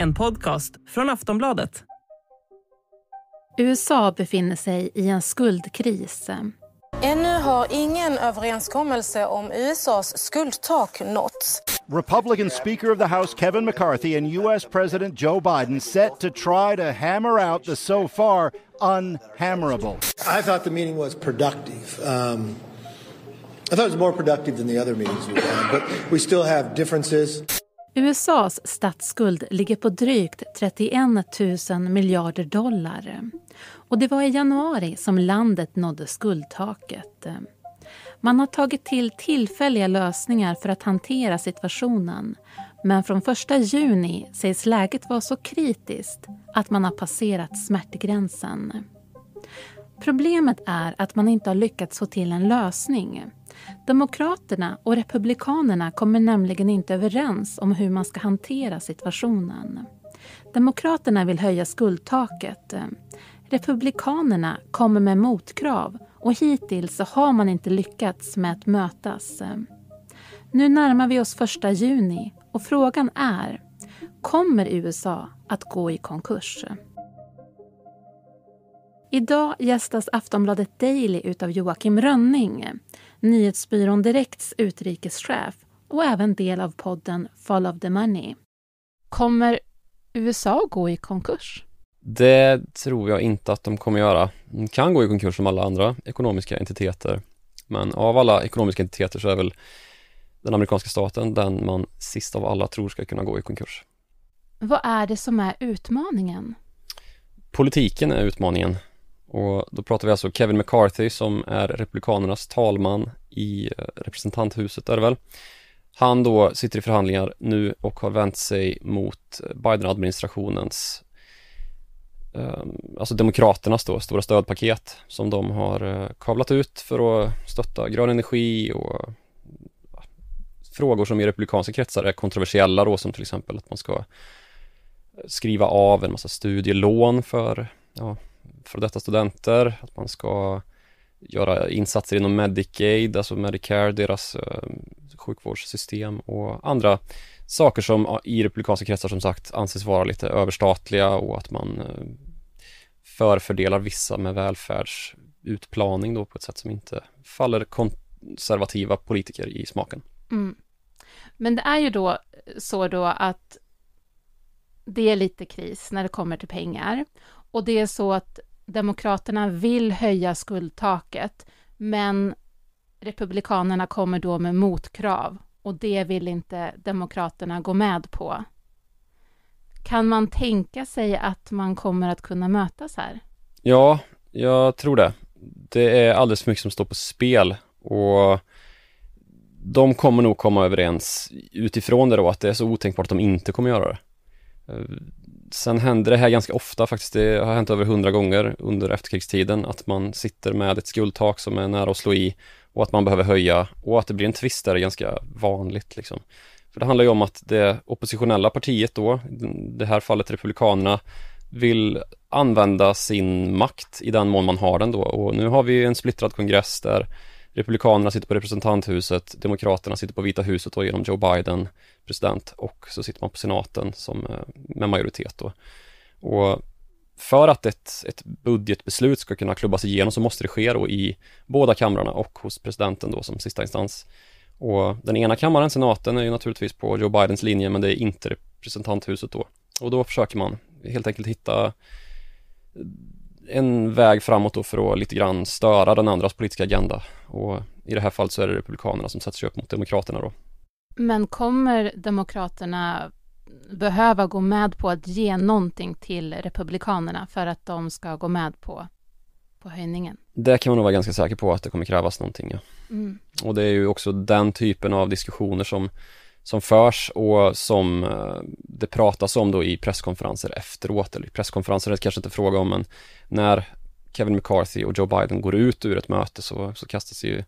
En podcast från Aftonbladet. USA befinner sig i en skuldkris. Ännu har ingen överenskommelse om USAs skuldtak nåtts. Republican Speaker of the House Kevin McCarthy and US President Joe Biden set to try to hammer out the so far unhammerable. I thought the meeting was productive. Um, I thought it was more productive than the other meetings we've had, but we still have differences. USAs statsskuld ligger på drygt 31 000 miljarder dollar. Och det var i januari som landet nådde skuldtaket. Man har tagit till tillfälliga lösningar för att hantera situationen. Men från 1 juni sägs läget vara så kritiskt att man har passerat smärtgränsen. Problemet är att man inte har lyckats få till en lösning. Demokraterna och Republikanerna kommer nämligen inte överens om hur man ska hantera situationen. Demokraterna vill höja skuldtaket. Republikanerna kommer med motkrav och hittills så har man inte lyckats med att mötas. Nu närmar vi oss första juni och frågan är kommer USA att gå i konkurs? Idag gästas Aftonbladet Daily av Joakim Rönning, nyhetsbyrån Direkts utrikeschef och även del av podden Follow the Money. Kommer USA gå i konkurs? Det tror jag inte att de kommer göra. De kan gå i konkurs som alla andra ekonomiska entiteter. Men av alla ekonomiska entiteter så är väl den amerikanska staten den man sist av alla tror ska kunna gå i konkurs. Vad är det som är utmaningen? Politiken är utmaningen. Och då pratar vi alltså Kevin McCarthy som är Republikanernas talman i eh, representanthuset är det väl. Han då sitter i förhandlingar nu och har vänt sig mot eh, Biden-administrationens ehm, alltså Demokraternas då, stora stödpaket som de har eh, kavlat ut för att stötta grön energi och frågor som i republikanska kretsar är kontroversiella då, som till exempel att man ska skriva av en massa studielån för ja, för detta studenter, att man ska göra insatser inom Medicaid, alltså Medicare, deras eh, sjukvårdssystem och andra saker som i republikanska kretsar som sagt anses vara lite överstatliga och att man eh, förfördelar vissa med välfärdsutplaning då på ett sätt som inte faller konservativa politiker i smaken. Mm. Men det är ju då så då att det är lite kris när det kommer till pengar och det är så att Demokraterna vill höja skuldtaket, men Republikanerna kommer då med motkrav och det vill inte Demokraterna gå med på. Kan man tänka sig att man kommer att kunna mötas här? Ja, jag tror det. Det är alldeles för mycket som står på spel och de kommer nog komma överens utifrån det då, att det är så otänkbart att de inte kommer göra det sen händer det här ganska ofta faktiskt. Det har hänt över hundra gånger under efterkrigstiden att man sitter med ett skuldtak som är nära att slå i och att man behöver höja och att det blir en tvist där är ganska vanligt liksom. För det handlar ju om att det oppositionella partiet då, det här fallet Republikanerna, vill använda sin makt i den mån man har den då och nu har vi en splittrad kongress där Republikanerna sitter på representanthuset, Demokraterna sitter på Vita huset och genom Joe Biden, president, och så sitter man på senaten som, eh, med majoritet då. Och för att ett, ett budgetbeslut ska kunna klubbas igenom så måste det ske då i båda kamrarna och hos presidenten då som sista instans. Och den ena kammaren, senaten, är ju naturligtvis på Joe Bidens linje, men det är inte representanthuset då. Och då försöker man helt enkelt hitta en väg framåt då för att lite grann störa den andras politiska agenda. Och i det här fallet så är det Republikanerna som sätter sig upp mot Demokraterna då. Men kommer Demokraterna behöva gå med på att ge någonting till Republikanerna för att de ska gå med på, på höjningen? Det kan man nog vara ganska säker på att det kommer krävas någonting. Ja. Mm. Och det är ju också den typen av diskussioner som som förs och som eh, det pratas om då i presskonferenser efteråt, eller presskonferenser är det kanske inte fråga om, men när Kevin McCarthy och Joe Biden går ut ur ett möte så, så kastas ju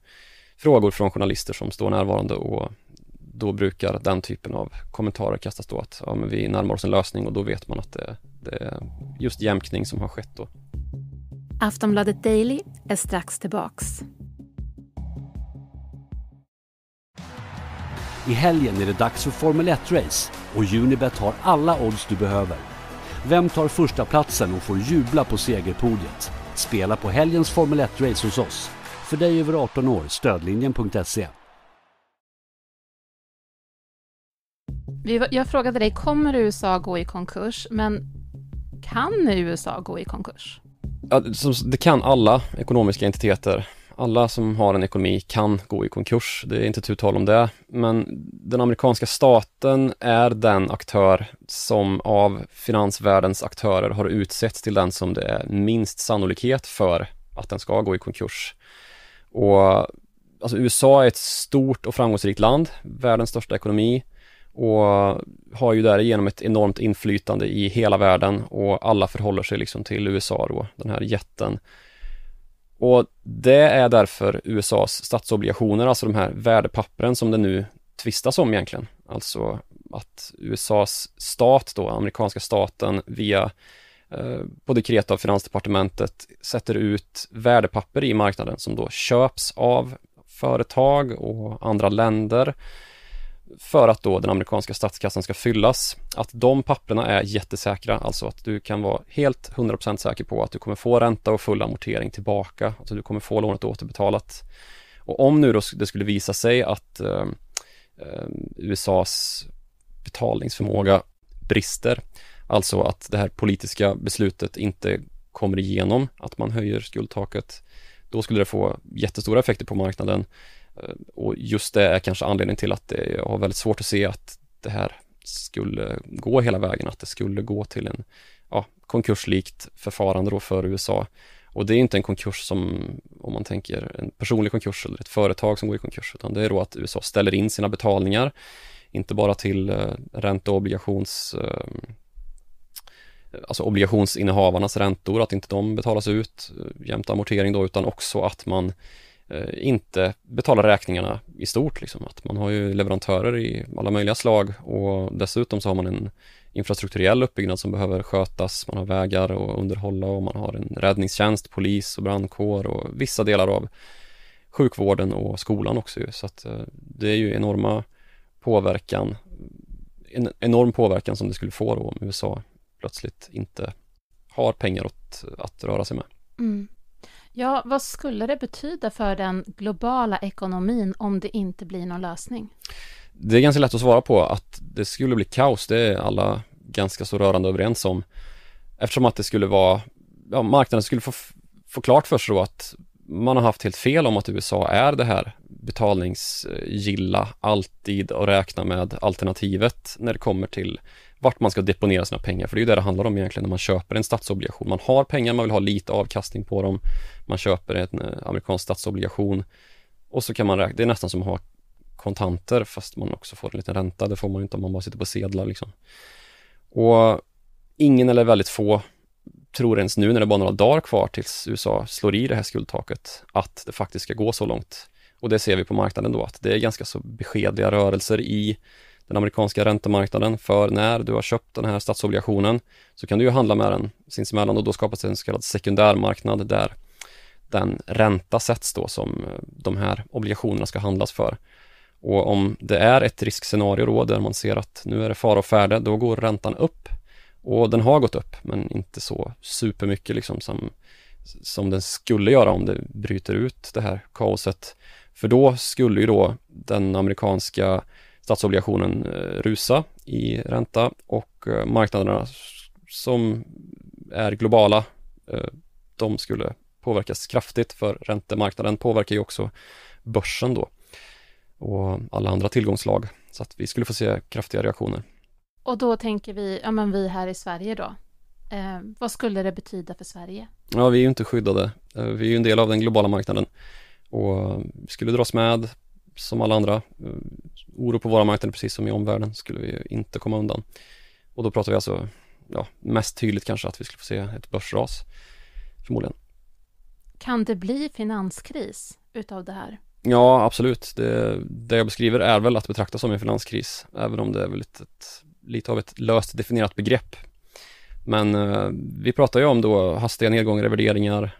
frågor från journalister som står närvarande och då brukar den typen av kommentarer kastas då att ja, men vi närmar oss en lösning och då vet man att det, det är just jämkning som har skett då. Aftonbladet Daily är strax tillbaks. I helgen är det dags för Formel 1-race och Unibet har alla odds du behöver. Vem tar första platsen och får jubla på segerpodiet? Spela på helgens Formel 1-race hos oss. För dig över 18 år, stödlinjen.se. Jag frågade dig, kommer USA gå i konkurs? Men kan USA gå i konkurs? Ja, det kan alla ekonomiska entiteter alla som har en ekonomi kan gå i konkurs, det är inte tu tal om det. Men den amerikanska staten är den aktör som av finansvärldens aktörer har utsetts till den som det är minst sannolikhet för att den ska gå i konkurs. Och alltså USA är ett stort och framgångsrikt land, världens största ekonomi och har ju därigenom ett enormt inflytande i hela världen och alla förhåller sig liksom till USA då, den här jätten. Och det är därför USAs statsobligationer, alltså de här värdepappren som det nu tvistas om egentligen, alltså att USAs stat då, amerikanska staten via eh, på dekret av finansdepartementet sätter ut värdepapper i marknaden som då köps av företag och andra länder för att då den amerikanska statskassan ska fyllas, att de papperna är jättesäkra, alltså att du kan vara helt 100% säker på att du kommer få ränta och full amortering tillbaka, alltså du kommer få lånet återbetalat. Och om nu då det skulle visa sig att eh, eh USAs betalningsförmåga brister, alltså att det här politiska beslutet inte kommer igenom, att man höjer skuldtaket, då skulle det få jättestora effekter på marknaden Eh, och just det är kanske anledningen till att jag har väldigt svårt att se att det här skulle gå hela vägen, att det skulle gå till en ja, konkurslikt förfarande då för USA. Och det är inte en konkurs som, om man tänker en personlig konkurs eller ett företag som går i konkurs, utan det är då att USA ställer in sina betalningar, inte bara till eh, ränte och obligations, eh, alltså obligationsinnehavarnas räntor, att inte de betalas ut eh, jämte amortering då, utan också att man Eh, inte betala räkningarna i stort. Liksom. Att man har ju leverantörer i alla möjliga slag och dessutom så har man en infrastrukturell uppbyggnad som behöver skötas. Man har vägar att underhålla och man har en räddningstjänst, polis och brandkår och vissa delar av sjukvården och skolan också. Så att eh, det är ju enorma påverkan, en enorm påverkan som det skulle få då om USA plötsligt inte har pengar åt, att röra sig med. Mm. Ja, vad skulle det betyda för den globala ekonomin om det inte blir någon lösning? Det är ganska lätt att svara på att det skulle bli kaos, det är alla ganska så rörande överens om. Eftersom att det skulle vara, ja, marknaden skulle få, få klart för sig då att man har haft helt fel om att USA är det här betalningsgilla, alltid att räkna med alternativet när det kommer till vart man ska deponera sina pengar. För det är ju det det handlar om egentligen när man köper en statsobligation. Man har pengar, man vill ha lite avkastning på dem. Man köper en eh, amerikansk statsobligation och så kan man räkna, det är nästan som att ha kontanter fast man också får en liten ränta. Det får man inte om man bara sitter på sedlar liksom. Och ingen eller väldigt få tror ens nu när det bara är några dagar kvar tills USA slår i det här skuldtaket att det faktiskt ska gå så långt. Och det ser vi på marknaden då att det är ganska så beskedliga rörelser i den amerikanska räntemarknaden. För när du har köpt den här statsobligationen så kan du ju handla med den sinsemellan och då skapas en så kallad sekundärmarknad där den ränta sätts då som eh, de här obligationerna ska handlas för. Och om det är ett riskscenario då där man ser att nu är det fara och färde, då går räntan upp. Och den har gått upp, men inte så supermycket liksom som, som den skulle göra om det bryter ut det här kaoset. För då skulle ju då den amerikanska statsobligationen eh, rusa i ränta och eh, marknaderna som är globala, eh, de skulle påverkas kraftigt för räntemarknaden påverkar ju också börsen då och alla andra tillgångslag. Så att vi skulle få se kraftiga reaktioner. Och då tänker vi, ja men vi här i Sverige då, eh, vad skulle det betyda för Sverige? Ja, vi är ju inte skyddade. Vi är ju en del av den globala marknaden och skulle dras med som alla andra. Eh, oro på våra marknader, precis som i omvärlden, skulle vi inte komma undan. Och då pratar vi alltså, ja, mest tydligt kanske att vi skulle få se ett börsras, förmodligen. Kan det bli finanskris utav det här? Ja, absolut. Det, det, jag beskriver är väl att betrakta som en finanskris, även om det är väl ett, ett, lite av ett löst definierat begrepp. Men eh, vi pratar ju om då hastiga nedgångar i värderingar.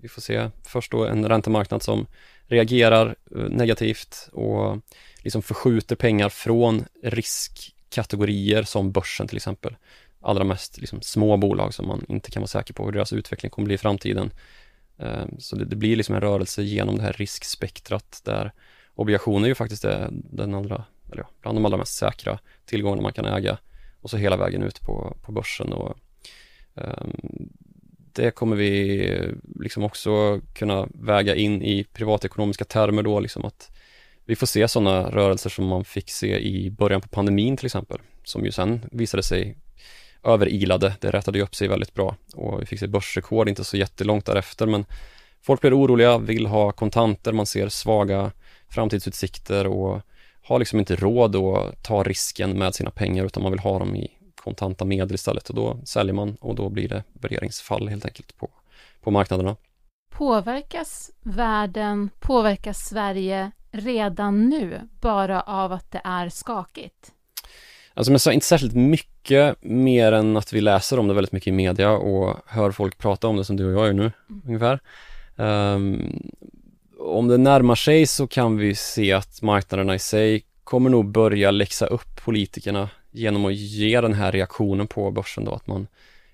Vi får se först då en räntemarknad som reagerar eh, negativt och liksom förskjuter pengar från riskkategorier som börsen till exempel. Allra mest liksom små bolag som man inte kan vara säker på hur deras utveckling kommer bli i framtiden. Eh, så det, blir liksom en rörelse genom det här riskspektrat där obligationer ju faktiskt är den allra, eller ja, bland de allra mest säkra tillgångarna man kan äga och så hela vägen ut på, på börsen. Och, ehm, det kommer vi liksom också kunna väga in i privatekonomiska termer då, liksom att vi får se sådana rörelser som man fick se i början på pandemin till exempel, som ju sen visade sig överilade. Det rättade ju upp sig väldigt bra och vi fick se börsrekord inte så jättelångt därefter, men folk blir oroliga, vill ha kontanter, man ser svaga framtidsutsikter och har liksom inte råd att ta risken med sina pengar utan man vill ha dem i kontanta medel istället och då säljer man och då blir det värderingsfall helt enkelt på, på marknaderna. Påverkas världen, påverkas Sverige redan nu bara av att det är skakigt? Alltså men så inte särskilt mycket mer än att vi läser om det väldigt mycket i media och hör folk prata om det som du och jag gör nu mm. ungefär. Um, om det närmar sig så kan vi se att marknaderna i sig kommer nog börja läxa upp politikerna genom att ge den här reaktionen på börsen då, att man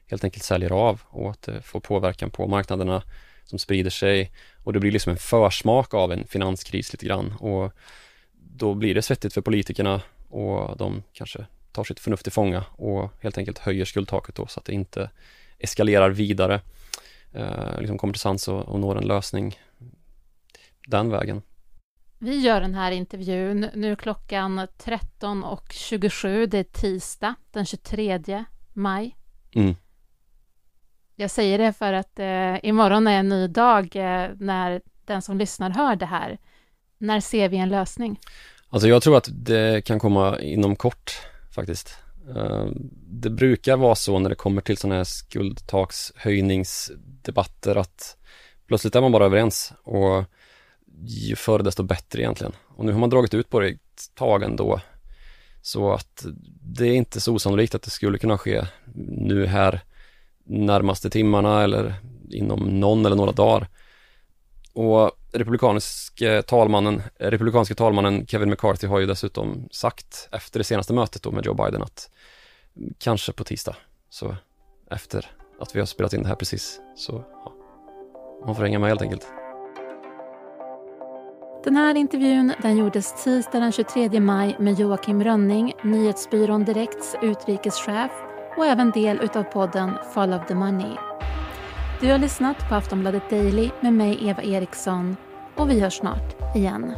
helt enkelt säljer av och att det får påverkan på marknaderna som sprider sig och det blir liksom en försmak av en finanskris lite grann och då blir det svettigt för politikerna och de kanske tar sitt förnuft till fånga och helt enkelt höjer skuldtaket då så att det inte eskalerar vidare. Eh, liksom kommer till sans och, och når en lösning den vägen. Vi gör den här intervjun nu klockan 13.27. Det är tisdag den 23 maj. Mm. Jag säger det för att eh, imorgon är en ny dag eh, när den som lyssnar hör det här. När ser vi en lösning? Alltså jag tror att det kan komma inom kort faktiskt. Eh, det brukar vara så när det kommer till sådana här skuldtakshöjningsdebatter att plötsligt är man bara överens och ju förr desto bättre egentligen. Och nu har man dragit ut på det ett tag ändå. Så att det är inte så osannolikt att det skulle kunna ske nu här närmaste timmarna eller inom någon eller några dagar. Och republikanske talmannen, republikanske talmannen Kevin McCarthy har ju dessutom sagt efter det senaste mötet då med Joe Biden att kanske på tisdag, så efter att vi har spelat in det här precis, så ja, man får hänga med helt enkelt. Den här intervjun den gjordes tisdagen den 23 maj med Joakim Rönning, Nyhetsbyrån Direkts utrikeschef och även del utav podden Fall of the Money. Du har lyssnat på Aftonbladet Daily med mig, Eva Eriksson, och vi hörs snart igen.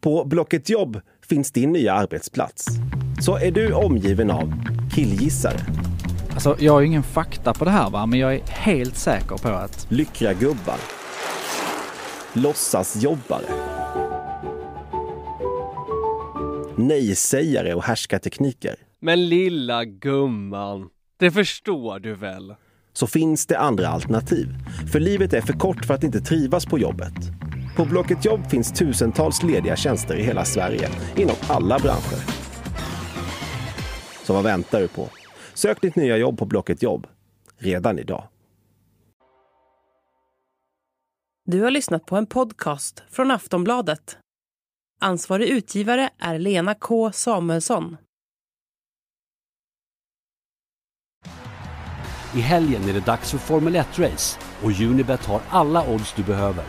På Blocket Jobb finns din nya arbetsplats. Så är du omgiven av killgissare Alltså jag har ju ingen fakta på det här va, men jag är helt säker på att... Lyckra gubbar. Låtsas jobbare. Nej-sägare och härskartekniker. Men lilla gumman, det förstår du väl? Så finns det andra alternativ. För livet är för kort för att inte trivas på jobbet. På Blocket Jobb finns tusentals lediga tjänster i hela Sverige, inom alla branscher. Så vad väntar du på? Sök ditt nya jobb på Blocket Jobb redan idag. Du har lyssnat på en podcast från Aftonbladet. Ansvarig utgivare är Lena K Samuelsson. I helgen är det dags för Formel 1-race och Unibet har alla odds du behöver.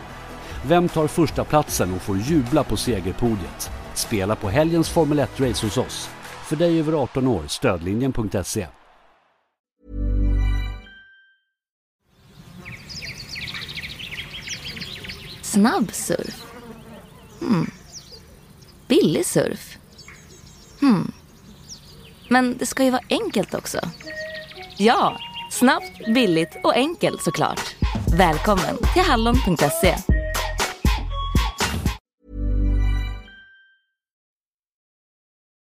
Vem tar första platsen och får jubla på segerpodiet? Spela på helgens Formel 1-race hos oss. För dig över 18 år, stödlinjen.se. Snabb surf? Hmm. Billig surf? Hmm. Men det ska ju vara enkelt också. Ja, snabbt, billigt och enkelt såklart. Välkommen till hallon.se.